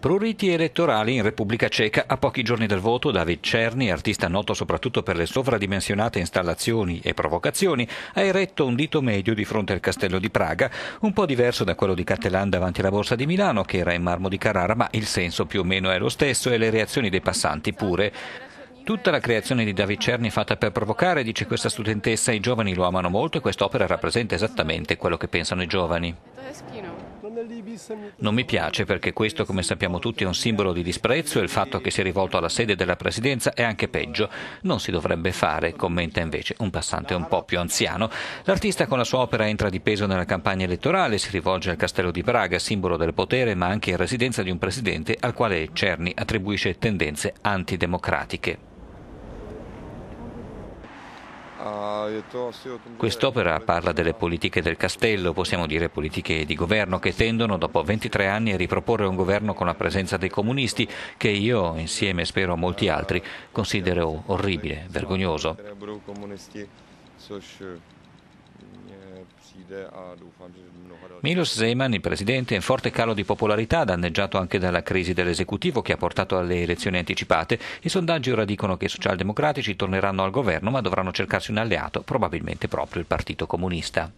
Pruriti elettorali in Repubblica Ceca a pochi giorni dal voto, David Cerny, artista noto soprattutto per le sovradimensionate installazioni e provocazioni, ha eretto un dito medio di fronte al castello di Praga, un po' diverso da quello di Cattelan davanti alla borsa di Milano, che era in marmo di Carrara, ma il senso più o meno è lo stesso e le reazioni dei passanti pure. Tutta la creazione di David Cerny fatta per provocare, dice questa studentessa, i giovani lo amano molto e quest'opera rappresenta esattamente quello che pensano i giovani. Non mi piace perché questo, come sappiamo tutti, è un simbolo di disprezzo e il fatto che sia rivolto alla sede della Presidenza è anche peggio. Non si dovrebbe fare, commenta invece un passante un po' più anziano. L'artista con la sua opera entra di peso nella campagna elettorale, si rivolge al Castello di Praga, simbolo del potere, ma anche in residenza di un presidente al quale Cerni attribuisce tendenze antidemocratiche. Quest'opera parla delle politiche del castello, possiamo dire politiche di governo, che tendono dopo 23 anni a riproporre un governo con la presenza dei comunisti, che io, insieme spero a molti altri, considero orribile, vergognoso. Milos Zeman, il presidente, è in forte calo di popolarità, danneggiato anche dalla crisi dell'esecutivo che ha portato alle elezioni anticipate. I sondaggi ora dicono che i socialdemocratici torneranno al governo ma dovranno cercarsi un alleato, probabilmente proprio il Partito Comunista.